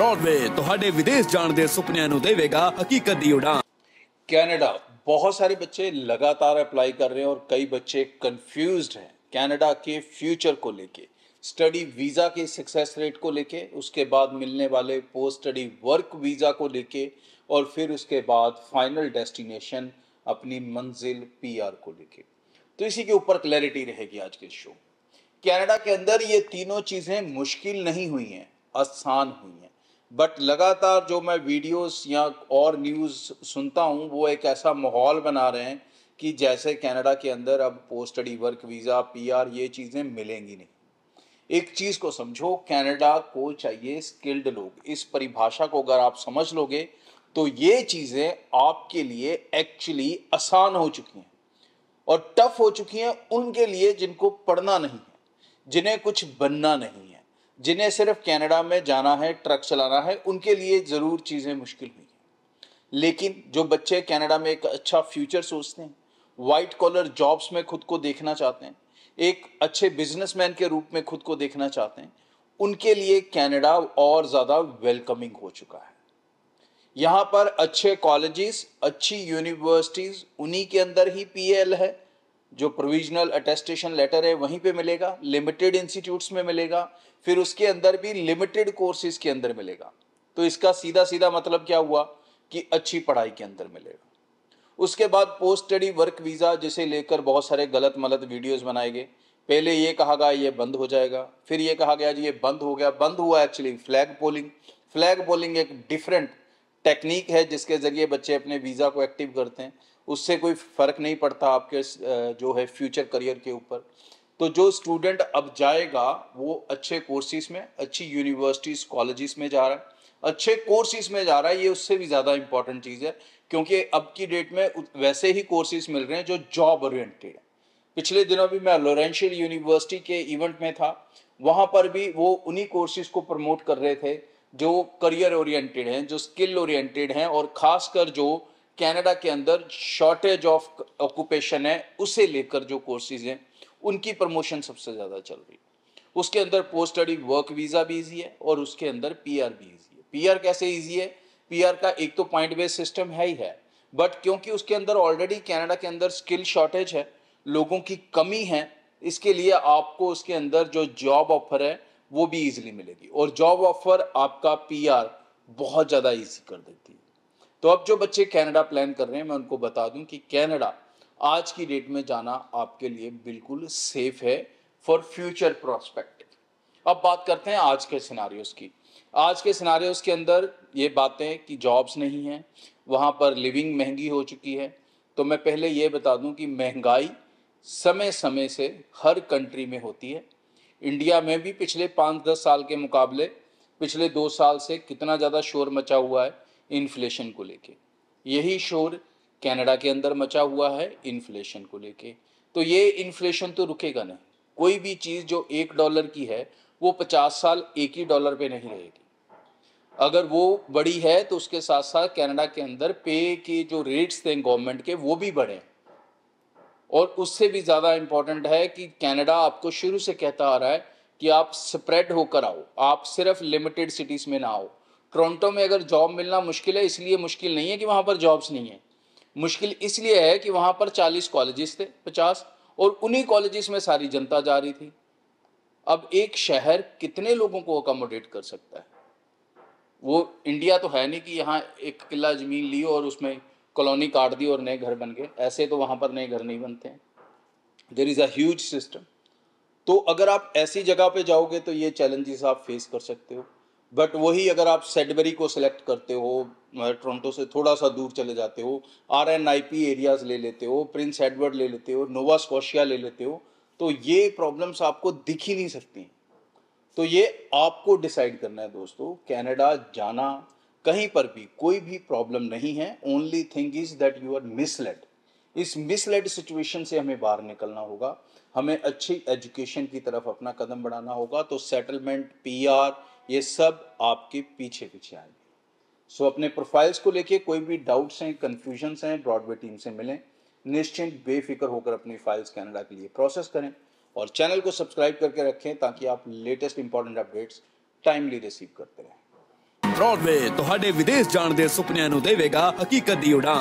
Broadway ਤੁਹਾਡੇ ਵਿਦੇਸ਼ ਜਾਣ ਦੇ ਸੁਪਨਿਆਂ ਨੂੰ ਦੇਵੇਗਾ ਹਕੀਕਤ ਦੀ ਉਡਾਨ बहुत सारे बच्चे लगातार अप्लाई कर रहे हैं और कई बच्चे कंफ्यूज हैं कैनेडा के फ्यूचर को लेके स्टडी वीज़ा के सक्सेस रेट को लेके उसके बाद मिलने वाले पोस्ट स्टडी वर्क वीज़ा को लेके और फिर उसके बाद फाइनल डेस्टिनेशन अपनी मंजिल पीआर को लेके तो इसी के ऊपर क्लैरिटी रहेगी आज के शो कनाडा के अंदर ये तीनों चीज़ें मुश्किल नहीं हुई हैं आसान हुई हैं बट लगातार जो मैं वीडियोस या और न्यूज़ सुनता हूँ वो एक ऐसा माहौल बना रहे हैं कि जैसे कनाडा के अंदर अब post study work visa PR ये चीज़ें मिलेंगी नहीं एक चीज़ को समझो कनाडा को चाहिए स्किल्ड लोग इस परिभाषा को अगर आप समझ लोगे तो ये चीज़ें आपके लिए एक्चुअली आसान हो चुकी हैं और टफ हो चुकी हैं उनके लिए जिनको पढ़ना नहीं है जिन्हें कुछ बनना नहीं जिन्हें सिर्फ कनाडा में जाना है ट्रक चलाना है उनके लिए ज़रूर चीज़ें मुश्किल हुई लेकिन जो बच्चे कनाडा में एक अच्छा फ्यूचर सोचते हैं वाइट कॉलर जॉब्स में खुद को देखना चाहते हैं एक अच्छे बिजनेसमैन के रूप में खुद को देखना चाहते हैं उनके लिए कनाडा और ज़्यादा वेलकमिंग हो चुका है यहाँ पर अच्छे कॉलेजेस अच्छी यूनिवर्सिटीज़ उन्हीं के अंदर ही पीएल है जो प्रोविजनल अटेस्टेशन लेटर है वहीं पे मिलेगा लिमिटेड इंस्टीट्यूट्स में मिलेगा फिर उसके अंदर भी लिमिटेड कोर्सेज के अंदर मिलेगा तो इसका सीधा सीधा मतलब क्या हुआ कि अच्छी पढ़ाई के अंदर मिलेगा उसके बाद पोस्ट स्टडी वर्क वीज़ा जिसे लेकर बहुत सारे गलत मलत वीडियोज़ बनाए गए पहले ये कहा गया ये बंद हो जाएगा फिर ये कहा गया जी ये बंद हो गया बंद हुआ actually flag polling flag polling एक डिफरेंट टेक्निक है जिसके ज़रिए बच्चे अपने वीज़ा को एक्टिव करते हैं उससे कोई फ़र्क नहीं पड़ता आपके जो है फ्यूचर करियर के ऊपर तो जो स्टूडेंट अब जाएगा वो अच्छे कोर्सेज में अच्छी यूनिवर्सिटीज़ कॉलेजेस में जा रहा है अच्छे कोर्सेज में जा रहा है ये उससे भी ज़्यादा इंपॉर्टेंट चीज़ है क्योंकि अब की डेट में वैसे ही कोर्सेज मिल रहे हैं जो जॉब ओरिएंटेड है पिछले दिनों भी मैं लोरेंशियल यूनिवर्सिटी के इवेंट में था वहाँ पर भी वो उन्हीं कोर्सेज को प्रमोट कर रहे थे जो करियर ओरिएंटेड हैं जो स्किल ओरिएंटेड हैं और ख़ासकर जो कनाडा के अंदर शॉर्टेज ऑफ ऑक्यूपेशन है उसे लेकर जो कोर्सेज हैं उनकी प्रमोशन सबसे ज़्यादा चल रही है उसके अंदर पोस्ट स्टडी वर्क वीज़ा भी ईजी है और उसके अंदर पी भी ईजी है पी कैसे ईजी है पी का एक तो पॉइंट बेस्ड सिस्टम है ही है बट क्योंकि उसके अंदर ऑलरेडी कनाडा के अंदर स्किल शॉर्टेज है लोगों की कमी है इसके लिए आपको उसके अंदर जो जॉब ऑफर है वो भी इजीली मिलेगी और जॉब ऑफर आपका पीआर बहुत ज़्यादा इजी कर देती है तो अब जो बच्चे कनाडा प्लान कर रहे हैं मैं उनको बता दूं कि कनाडा आज की डेट में जाना आपके लिए बिल्कुल सेफ है फॉर फ्यूचर प्रोस्पेक्ट अब बात करते हैं आज के सिनारी की आज के सिनारी के अंदर ये बातें कि जॉब्स नहीं हैं वहाँ पर लिविंग महंगी हो चुकी है तो मैं पहले ये बता दूं कि महंगाई समय समय से हर कंट्री में होती है इंडिया में भी पिछले पाँच दस साल के मुकाबले पिछले दो साल से कितना ज़्यादा शोर मचा हुआ है इन्फ्लेशन को लेके यही शोर कनाडा के अंदर मचा हुआ है इन्फ्लेशन को लेके तो ये इन्फ्लेशन तो रुकेगा नहीं कोई भी चीज़ जो एक डॉलर की है वो पचास साल एक ही डॉलर पे नहीं रहेगी अगर वो बड़ी है तो उसके साथ साथ कनाडा के अंदर पे के जो रेट्स थे गवर्नमेंट के वो भी बढ़े और उससे भी ज़्यादा इम्पॉर्टेंट है कि कनाडा आपको शुरू से कहता आ रहा है कि आप स्प्रेड होकर आओ आप सिर्फ लिमिटेड सिटीज़ में ना आओ टोरंटो में अगर जॉब मिलना मुश्किल है इसलिए मुश्किल नहीं है कि वहाँ पर जॉब्स नहीं है मुश्किल इसलिए है कि वहाँ पर चालीस कॉलेजेस थे पचास और उन्हीं कॉलेजेस में सारी जनता जा रही थी अब एक शहर कितने लोगों को अकोमोडेट कर सकता है वो इंडिया तो है नहीं कि यहाँ एक किला जमीन ली और उसमें कॉलोनी काट दी और नए घर बन गए ऐसे तो वहाँ पर नए घर नहीं बनते हैं देर इज़ अज सिस्टम तो अगर आप ऐसी जगह पे जाओगे तो ये चैलेंजेस आप फेस कर सकते हो बट वही अगर आप सेडबरी को सिलेक्ट करते हो टोरंटो से थोड़ा सा दूर चले जाते हो R N I P areas ले लेते हो प्रिंस एडवर्ड ले लेते हो नोवा स्कोशिया ले लेते हो तो ये प्रॉब्लम्स आपको दिख ही नहीं सकती तो ये आपको डिसाइड करना है दोस्तों कनाडा जाना कहीं पर भी कोई भी प्रॉब्लम नहीं है only thing is that you are misled इस मिसलेड सिचुएशन से हमें बाहर निकलना होगा हमें अच्छी एजुकेशन की तरफ अपना कदम बढ़ाना होगा तो सेटलमेंट पीआर ये सब आपके पीछे पीछे आएंगे सो अपने प्रोफाइल्स को लेके कोई भी डाउट्स हैं कन्फ्यूजन्स हैं ब्रॉडवे टीम से मिलें निश्चिंत बेफिक्र होकर अपनी फाइल्स कैनेडा के लिए प्रोसेस करें और चैनल को सब्सक्राइब करके रखें ताकि आप latest important updates timely receive करते रहें ब्रॉडवे तो विदेश जाने के सुपन ਨੂੰ हकीकत की उड़ान